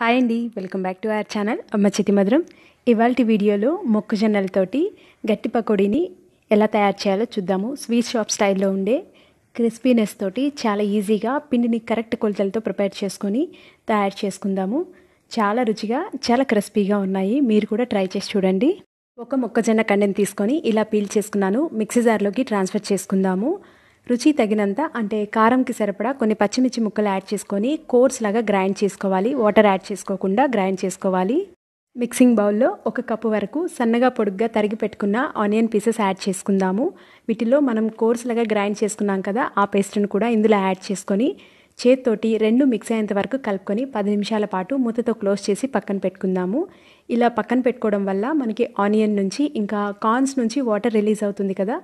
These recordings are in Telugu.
హాయ్ అండి welcome back to our channel అమ్మ చితి మధురం ఇవాళ వీడియోలో మొక్కజొన్నలతోటి గట్టి పకోడీని ఎలా తయారు చేయాలో చూద్దాము స్వీట్ షాప్ స్టైల్లో ఉండే క్రిస్పీనెస్ తోటి చాలా ఈజీగా పిండిని కరెక్ట్ కొలతలతో ప్రిపేర్ చేసుకొని తయారు చేసుకుందాము చాలా రుచిగా చాలా క్రిస్పీగా ఉన్నాయి మీరు కూడా ట్రై చేసి చూడండి ఒక మొక్కజొన్న కండెని తీసుకొని ఇలా పీల్ చేసుకున్నాను మిక్సీ జార్లోకి ట్రాన్స్ఫర్ చేసుకుందాము రుచి తగినంత అంటే కారంకి సరిపడా కొన్ని పచ్చిమిర్చి ముక్కలు యాడ్ చేసుకొని కోర్స్ లాగా గ్రైండ్ చేసుకోవాలి వాటర్ యాడ్ చేసుకోకుండా గ్రైండ్ చేసుకోవాలి మిక్సింగ్ బౌల్లో ఒక కప్పు వరకు సన్నగా పొడుగ్గా తరిగి పెట్టుకున్న ఆనియన్ పీసెస్ యాడ్ చేసుకుందాము వీటిలో మనం కోర్స్ లాగా గ్రైండ్ చేసుకున్నాం కదా ఆ పేస్ట్ని కూడా ఇందులో యాడ్ చేసుకొని చేత్తోటి రెండు మిక్స్ అయ్యేంత వరకు కలుపుకొని పది నిమిషాల పాటు మూతతో క్లోజ్ చేసి పక్కన పెట్టుకుందాము ఇలా పక్కన పెట్టుకోవడం వల్ల మనకి ఆనియన్ నుంచి ఇంకా కార్న్స్ నుంచి వాటర్ రిలీజ్ అవుతుంది కదా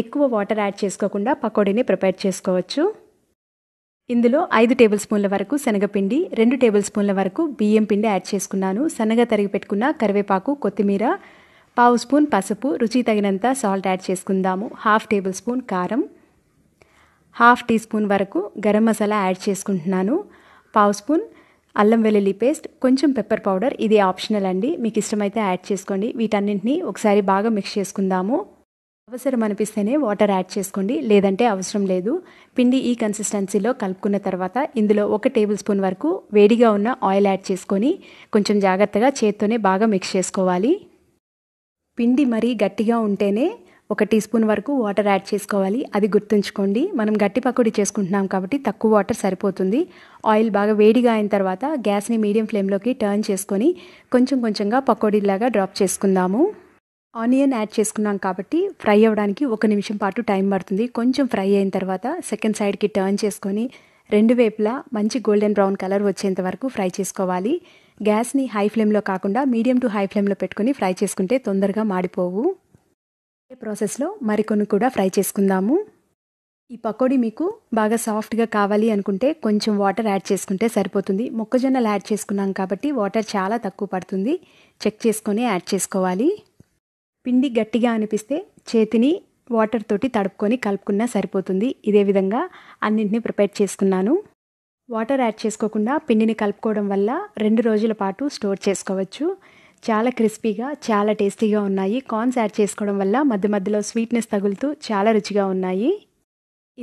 ఎక్కువ వాటర్ యాడ్ చేసుకోకుండా పకోడీని ప్రిపేర్ చేసుకోవచ్చు ఇందులో ఐదు టేబుల్ స్పూన్ల వరకు శనగపిండి రెండు టేబుల్ స్పూన్ల వరకు బియ్యం పిండి యాడ్ చేసుకున్నాను సన్నగా తరిగి పెట్టుకున్న కరివేపాకు కొత్తిమీర పావు స్పూన్ పసుపు రుచి తగినంత సాల్ట్ యాడ్ చేసుకుందాము హాఫ్ టేబుల్ స్పూన్ కారం హాఫ్ టీ స్పూన్ వరకు గరం మసాలా యాడ్ చేసుకుంటున్నాను పావు స్పూన్ అల్లం వెల్లుల్లి పేస్ట్ కొంచెం పెప్పర్ పౌడర్ ఇది ఆప్షనల్ అండి మీకు ఇష్టమైతే యాడ్ చేసుకోండి వీటన్నింటినీ ఒకసారి బాగా మిక్స్ చేసుకుందాము అవసరం అనిపిస్తేనే వాటర్ యాడ్ చేసుకోండి లేదంటే అవసరం లేదు పిండి ఈ కన్సిస్టెన్సీలో కలుపుకున్న తర్వాత ఇందులో ఒక టేబుల్ స్పూన్ వరకు వేడిగా ఉన్న ఆయిల్ యాడ్ చేసుకొని కొంచెం జాగ్రత్తగా చేత్తోనే బాగా మిక్స్ చేసుకోవాలి పిండి మరీ గట్టిగా ఉంటేనే ఒక టీ స్పూన్ వరకు వాటర్ యాడ్ చేసుకోవాలి అది గుర్తుంచుకోండి మనం గట్టి పకోడీ చేసుకుంటున్నాం కాబట్టి తక్కువ వాటర్ సరిపోతుంది ఆయిల్ బాగా వేడిగా అయిన తర్వాత గ్యాస్ని మీడియం ఫ్లేమ్లోకి టర్న్ చేసుకొని కొంచెం కొంచెంగా పకోడీలాగా డ్రాప్ చేసుకుందాము ఆనియన్ యాడ్ చేసుకున్నాం కాబట్టి ఫ్రై అవ్వడానికి ఒక నిమిషం పాటు టైం పడుతుంది కొంచెం ఫ్రై అయిన తర్వాత సెకండ్ సైడ్కి టర్న్ చేసుకొని రెండు వేపులా మంచి గోల్డెన్ బ్రౌన్ కలర్ వచ్చేంత వరకు ఫ్రై చేసుకోవాలి గ్యాస్ని హై ఫ్లేమ్లో కాకుండా మీడియం టు హై ఫ్లేమ్లో పెట్టుకొని ఫ్రై చేసుకుంటే తొందరగా మాడిపోవు ప్రాసెస్లో మరికొన్ని కూడా ఫ్రై చేసుకుందాము ఈ పకోడీ మీకు బాగా సాఫ్ట్గా కావాలి అనుకుంటే కొంచెం వాటర్ యాడ్ చేసుకుంటే సరిపోతుంది మొక్కజొన్నలు యాడ్ చేసుకున్నాం కాబట్టి వాటర్ చాలా తక్కువ పడుతుంది చెక్ చేసుకొని యాడ్ చేసుకోవాలి పిండి గట్టిగా అనిపిస్తే చేతిని వాటర్ తోటి తడుపుకొని కలుపుకున్నా సరిపోతుంది ఇదే విధంగా అన్నింటినీ ప్రిపేర్ చేసుకున్నాను వాటర్ యాడ్ చేసుకోకుండా పిండిని కలుపుకోవడం వల్ల రెండు రోజుల పాటు స్టోర్ చేసుకోవచ్చు చాలా క్రిస్పీగా చాలా టేస్టీగా ఉన్నాయి కార్న్స్ యాడ్ చేసుకోవడం వల్ల మధ్య మధ్యలో స్వీట్నెస్ తగులుతూ చాలా రుచిగా ఉన్నాయి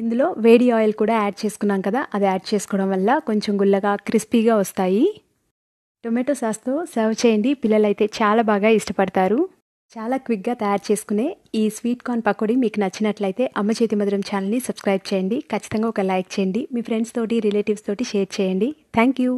ఇందులో వేడి ఆయిల్ కూడా యాడ్ చేసుకున్నాం కదా అది యాడ్ చేసుకోవడం వల్ల కొంచెం గుల్లగా క్రిస్పీగా వస్తాయి టొమాటో సాస్తో సర్వ్ చేయండి పిల్లలైతే చాలా బాగా ఇష్టపడతారు చాలా క్విక్గా తయారు చేసుకునే ఈ స్వీట్ కార్న్ పకోడీ మీకు నచ్చినట్లయితే అమ్మ చేతి మధురం ఛానల్ని సబ్స్క్రైబ్ చేయండి ఖచ్చితంగా ఒక లైక్ చేయండి మీ ఫ్రెండ్స్ తోటి రిలేటివ్స్ తోటి షేర్ చేయండి థ్యాంక్ యూ